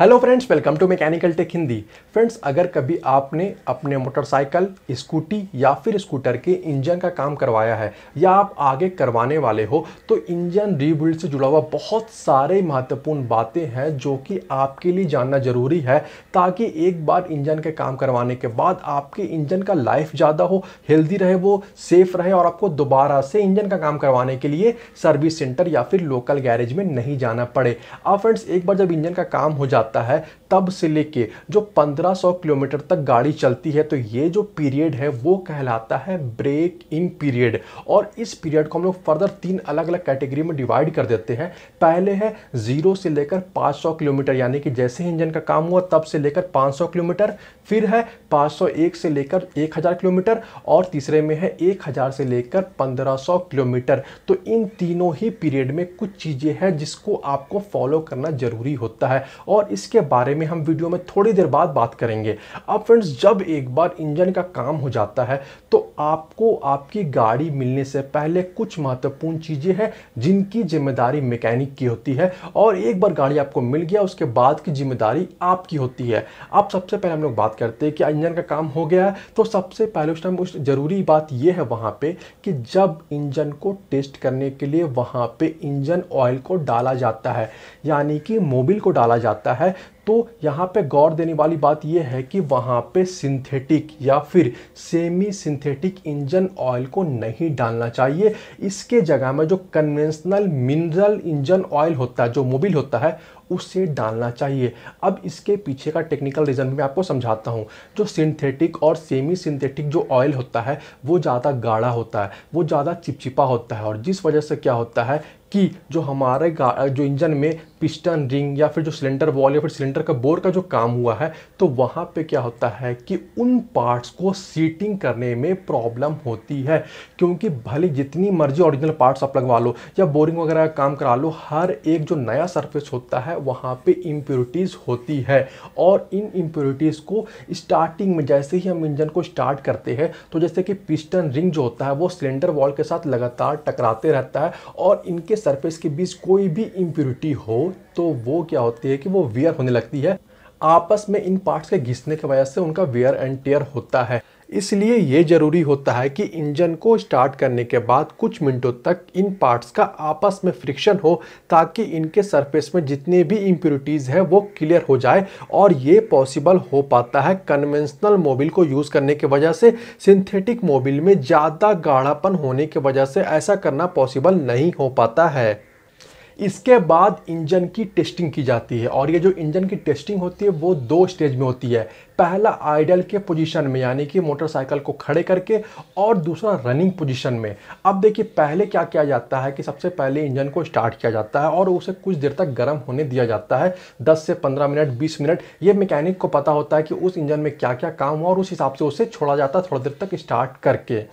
hello friends welcome to mechanical tech Hindi friends अगर कभी आपने अपने मोटरसाइकिल स्कूटी या फिर स्कूटर के इंजन का काम करवाया है या आप आगे करवाने वाले हो तो इंजन रीबिल्ड से जुड़ा हुआ बहुत सारे महत्वपूर्ण बातें हैं जो कि आपके लिए जानना ज़रूरी है ताकि एक बार इंजन के काम करवाने के बाद आपके इंजन का लाइफ ज़्यादा हो हेल्दी रहे वो सेफ रहे और आपको दोबारा से इंजन का काम करवाने के लिए सर्विस सेंटर या फिर लोकल गैरेज में नहीं जाना पड़े अब फ्रेंड्स एक बार जब इंजन का काम हो जाता जाता है तब से लेके जो 1500 किलोमीटर तक गाड़ी चलती है तो ये जो पीरियड है वो कहलाता है ब्रेक इन पीरियड और इस पीरियड को हम लोग फर्दर तीन अलग अलग कैटेगरी में डिवाइड कर देते हैं पहले है ज़ीरो से लेकर 500 किलोमीटर यानी कि जैसे ही इंजन का काम हुआ तब से लेकर 500 किलोमीटर फिर है 501 से लेकर 1000 किलोमीटर और तीसरे में है 1000 से लेकर 1500 किलोमीटर तो इन तीनों ही पीरियड में कुछ चीज़ें हैं जिसको आपको फॉलो करना ज़रूरी होता है और इसके बारे में हम वीडियो में थोड़ी देर बाद बात करेंगे अब फ्रेंड्स जब एक बार इंजन का काम हो जाता है तो आपको आपकी गाड़ी मिलने से पहले कुछ महत्वपूर्ण चीज़ें हैं जिनकी जिम्मेदारी मैकेनिक की होती है और एक बार गाड़ी आपको मिल गया उसके बाद की जिम्मेदारी आपकी होती है अब सबसे पहले हम लोग बात करते हैं कि इंजन का काम हो गया है तो सबसे पहले उस टाइम उस ज़रूरी बात यह है वहाँ पर कि जब इंजन को टेस्ट करने के लिए वहाँ पर इंजन ऑयल को डाला जाता है यानी कि मोबिल को डाला जाता है तो यहाँ पे गौर देने वाली बात यह है कि वहाँ पे सिंथेटिक या फिर सेमी सिंथेटिक इंजन ऑयल को नहीं डालना चाहिए इसके जगह में जो कन्वेंशनल मिनरल इंजन ऑयल होता है जो मोबिल होता है उसे डालना चाहिए अब इसके पीछे का टेक्निकल रीज़न मैं आपको समझाता हूँ जो सिंथेटिक और सेमी सिंथेटिक जो ऑयल होता है वो ज़्यादा गाढ़ा होता है वो ज़्यादा चिपचिपा होता है और जिस वजह से क्या होता है कि जो हमारे जो इंजन में पिस्टन रिंग या फिर जो सिलेंडर वॉल या फिर सिलेंडर का बोर का जो काम हुआ है तो वहाँ पे क्या होता है कि उन पार्ट्स को सीटिंग करने में प्रॉब्लम होती है क्योंकि भले जितनी मर्जी ओरिजिनल पार्ट्स आप लगवा लो या बोरिंग वगैरह का काम करा लो हर एक जो नया सरफेस होता है है वहाँ पे इम्प्योरिटीज़ होती है और इन इम्प्योरिटीज़ को स्टार्टिंग में जैसे ही हम इंजन को स्टार्ट करते हैं तो जैसे कि पिस्टन रिंग जो होता है वो सिलेंडर वॉल के साथ लगातार टकराते रहता है और इनके सरफेस के बीच कोई भी इम्प्योरिटी हो तो वो क्या होती है कि वो वियर होने लगती है आपस में इन पार्ट्स के घिसने की वजह से उनका वेयर एंड टेयर होता है इसलिए ये ज़रूरी होता है कि इंजन को स्टार्ट करने के बाद कुछ मिनटों तक इन पार्ट्स का आपस में फ्रिक्शन हो ताकि इनके सरफेस में जितने भी इम्प्योरिटीज़ है वो क्लियर हो जाए और ये पॉसिबल हो पाता है कन्वेंशनल मोबिल को यूज़ करने की वजह से सिंथेटिक मोबिल में ज़्यादा गाढ़ापन होने की वजह से ऐसा करना पॉसिबल नहीं हो पाता है इसके बाद इंजन की टेस्टिंग की जाती है और ये जो इंजन की टेस्टिंग होती है वो दो स्टेज में होती है पहला आइडल के पोजीशन में यानी कि मोटरसाइकिल को खड़े करके और दूसरा रनिंग पोजीशन में अब देखिए पहले क्या किया जाता है कि सबसे पहले इंजन को स्टार्ट किया जाता है और उसे कुछ देर तक गर्म होने दिया जाता है 10 से 15 मिनट 20 मिनट ये मैकेनिक को पता होता है कि उस इंजन में क्या क्या काम हुआ और उस हिसाब से उसे छोड़ा जाता है थोड़ी देर तक स्टार्ट करके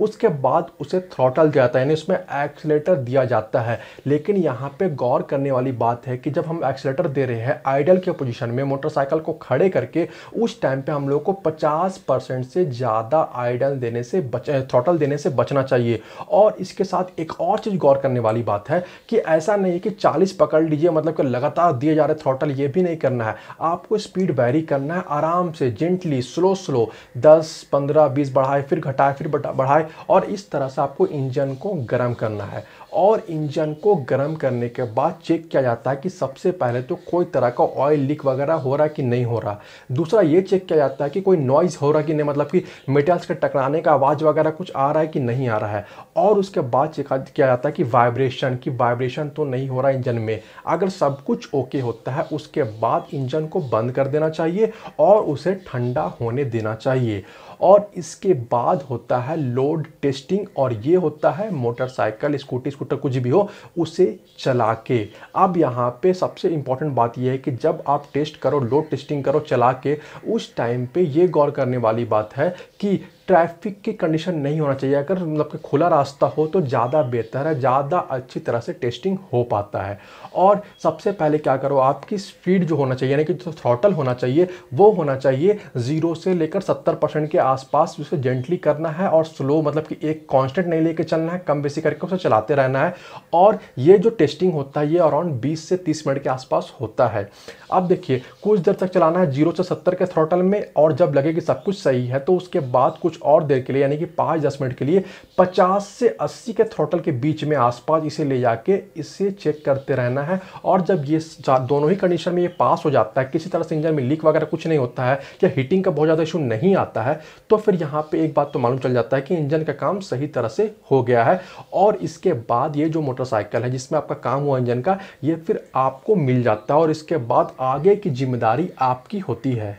उसके बाद उसे थ्रॉटल जाता है यानी उसमें एक्सलेटर दिया जाता है लेकिन यहाँ पे गौर करने वाली बात है कि जब हम एक्सलेटर दे रहे हैं आइडल के पोजीशन में मोटरसाइकिल को खड़े करके उस टाइम पे हम लोग को 50 परसेंट से ज़्यादा आइडल देने से बच थ्रॉटल देने से बचना चाहिए और इसके साथ एक और चीज़ गौर करने वाली बात है कि ऐसा नहीं कि चालीस पकड़ लीजिए मतलब कि लगातार दिए जा रहे थ्रॉटल ये भी नहीं करना है आपको स्पीड वैरी करना है आराम से जेंटली स्लो स्लो दस पंद्रह बीस बढ़ाए फिर घटाए फिर बढ़ाए और इस तरह से आपको इंजन को गर्म करना है और इंजन को गर्म करने के बाद चेक किया जाता है कि सबसे पहले तो कोई तरह का ऑयल लीक वगैरह हो रहा कि नहीं हो रहा दूसरा ये चेक किया जाता है कि कोई नॉइज़ हो रहा कि नहीं मतलब कि मेटल्स के टकराने का आवाज़ वगैरह कुछ आ रहा है कि नहीं आ रहा है और उसके बाद चेक किया जाता है कि वाइब्रेशन की वाइब्रेशन तो नहीं हो रहा इंजन में अगर सब कुछ ओके होता है उसके बाद इंजन को बंद कर देना चाहिए और उसे ठंडा होने देना चाहिए और इसके बाद होता है लोड टेस्टिंग और ये होता है मोटरसाइकिल स्कूटी स्कूटर कुछ भी हो उसे चला के अब यहाँ पे सबसे इंपॉर्टेंट बात यह है कि जब आप टेस्ट करो लोड टेस्टिंग करो चला के उस टाइम पे ये गौर करने वाली बात है कि ट्रैफिक की कंडीशन नहीं होना चाहिए अगर मतलब कि खुला रास्ता हो तो ज़्यादा बेहतर है ज़्यादा अच्छी तरह से टेस्टिंग हो पाता है और सबसे पहले क्या करो आपकी स्पीड जो होना चाहिए यानी कि जो थ्रॉटल होना चाहिए वो होना चाहिए ज़ीरो से लेकर सत्तर परसेंट के आसपास उसे जेंटली करना है और स्लो मतलब कि एक कॉन्स्टेंट नहीं लेकर चलना है कम बेसी करके उसे चलाते रहना है और ये जो टेस्टिंग होता है ये अराउंड बीस से तीस मिनट के आसपास होता है अब देखिए कुछ देर तक चलाना है जीरो से सत्तर के थ्रॉटल में और जब लगे कि सब कुछ सही है तो उसके बाद कुछ और देर के लिए यानी कि पाँच दस मिनट के लिए पचास से अस्सी के थ्रोटल के बीच में आसपास इसे ले जाके इसे चेक करते रहना है और जब ये दोनों ही कंडीशन में ये पास हो जाता है किसी तरह से इंजन में लीक वगैरह कुछ नहीं होता है या हीटिंग का बहुत ज़्यादा इशू नहीं आता है तो फिर यहाँ पर एक बात तो मालूम चल जाता है कि इंजन का काम सही तरह से हो गया है और इसके बाद ये जो मोटरसाइकिल है जिसमें आपका काम हुआ इंजन का ये फिर आपको मिल जाता है और इसके बाद आगे की जिम्मेदारी आपकी होती है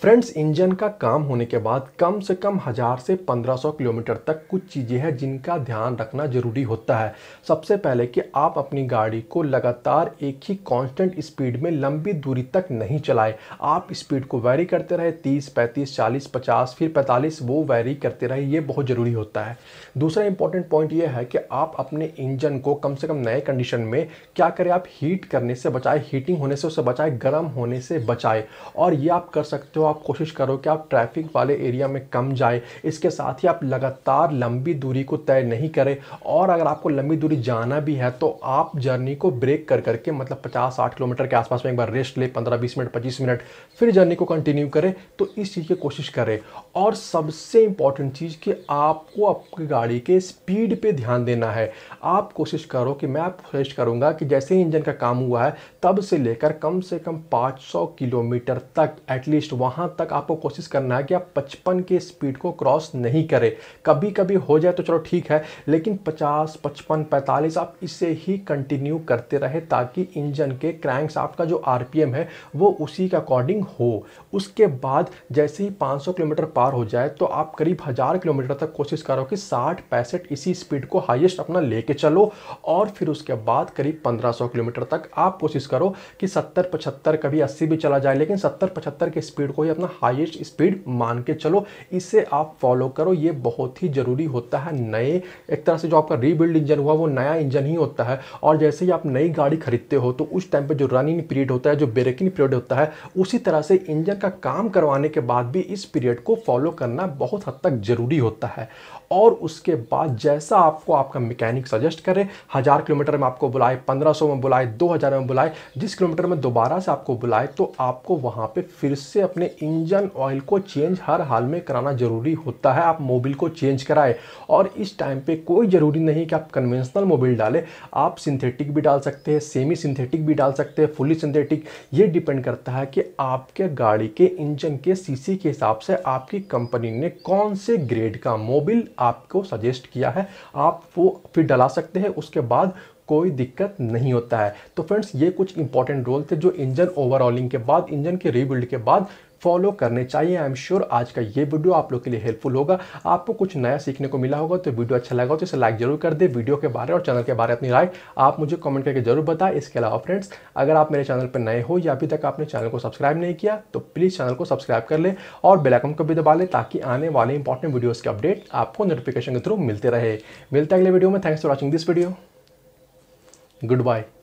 फ्रेंड्स इंजन का काम होने के बाद कम से कम हज़ार से 1500 किलोमीटर तक कुछ चीज़ें हैं जिनका ध्यान रखना ज़रूरी होता है सबसे पहले कि आप अपनी गाड़ी को लगातार एक ही कांस्टेंट स्पीड में लंबी दूरी तक नहीं चलाएं आप स्पीड को वैरी करते रहे 30, 35, 40, 50 फिर 45 वो वैरी करते रहे ये बहुत ज़रूरी होता है दूसरा इंपॉर्टेंट पॉइंट ये है कि आप अपने इंजन को कम से कम नए कंडीशन में क्या करें आप हीट करने से बचाए हीटिंग होने से उससे बचाए गर्म होने से बचाए और ये आप कर सकते हो आप कोशिश करो कि आप ट्रैफिक वाले एरिया में कम जाएं इसके साथ ही आप लगातार लंबी दूरी को तय नहीं करें और अगर आपको लंबी दूरी जाना भी है तो आप जर्नी को ब्रेक कर करके मतलब पचास साठ किलोमीटर के आसपास में एक बार रेस्ट ले पंद्रह बीस मिनट पच्चीस मिनट फिर जर्नी को कंटिन्यू करें तो इस चीज़ की कोशिश करें और सबसे इंपॉर्टेंट चीज़ कि आपको आपकी गाड़ी के स्पीड पर ध्यान देना है आप कोशिश करो कि मैं आप कोशिश करूँगा कि जैसे ही इंजन का काम हुआ है तब से लेकर कम से कम पाँच किलोमीटर तक एटलीस्ट वहाँ वहाँ तक आपको कोशिश करना है कि आप पचपन के स्पीड को क्रॉस नहीं करें कभी कभी हो जाए तो चलो ठीक है लेकिन पचास पचपन पैंतालीस आप इसे ही कंटिन्यू करते रहे ताकि इंजन के क्रैंक्स आपका जो आर है वो उसी के अकॉर्डिंग हो उसके बाद जैसे ही पाँच किलोमीटर पार हो जाए तो आप करीब हज़ार किलोमीटर तक कोशिश करो कि साठ पैंसठ इसी स्पीड को हाईएस्ट अपना लेके चलो और फिर उसके बाद करीब 1500 किलोमीटर तक आप कोशिश करो कि 70 75 कभी 80 भी चला जाए लेकिन 70 75 के स्पीड को ही अपना हाईएस्ट स्पीड मान के चलो इसे आप फॉलो करो ये बहुत ही ज़रूरी होता है नए एक तरह से जो आपका रीबिल्ड इंजन हुआ वो नया इंजन ही होता है और जैसे ही आप नई गाड़ी खरीदते हो तो उस टाइम पर जो रनिंग पीरियड होता है जो ब्रेकिंग पीरियड होता है उसी तरह से इंजन का काम करवाने के बाद भी इस पीरियड को फॉलो करना बहुत हद तक ज़रूरी होता है और उसके बाद जैसा आपको आपका मैकेनिक सजेस्ट करे हज़ार किलोमीटर में आपको बुलाए पंद्रह सौ में बुलाए दो हज़ार में बुलाए जिस किलोमीटर में दोबारा से आपको बुलाए तो आपको वहाँ पर फिर से अपने इंजन ऑयल को चेंज हर हाल में कराना ज़रूरी होता है आप मोबिल को चेंज कराए और इस टाइम पर कोई ज़रूरी नहीं कि आप कन्वेंशनल मोबिल डालें आप सिंथेटिक भी डाल सकते हैं सेमी सिंथेटिक भी डाल सकते हैं फुली सिंथेटिक ये डिपेंड करता है कि आपके गाड़ी के इंजन के सीसी के हिसाब से आपकी कंपनी ने कौन से ग्रेड का मोबिल आपको सजेस्ट किया है आप वो फिर डला सकते हैं उसके बाद कोई दिक्कत नहीं होता है तो फ्रेंड्स ये कुछ इंपॉर्टेंट रोल थे जो इंजन ओवरऑलिंग के बाद इंजन के रीबिल्ड के बाद फॉलो करने चाहिए आई एम श्योर आज का ये वीडियो आप लोग के लिए हेल्पफुल होगा आपको कुछ नया सीखने को मिला होगा तो वीडियो अच्छा लगा तो इसे लाइक जरूर कर दे वीडियो के बारे और चैनल के बारे में अपनी राय आप मुझे कमेंट करके जरूर बताएं इसके अलावा फ्रेंड्स अगर आप मेरे चैनल पर नए हो या अभी तक आपने चैनल को सब्सक्राइब नहीं किया तो प्लीज़ चैनल को सब्सक्राइब कर ले और बेलाइकन को भी दबा लें ताकि आने वाले इंपॉर्टेंट वीडियोज़ के अपडेट आपको नोटिफिकेशन के थ्रू मिलते रहे मिलते अगले वीडियो में thanks for watching this video goodbye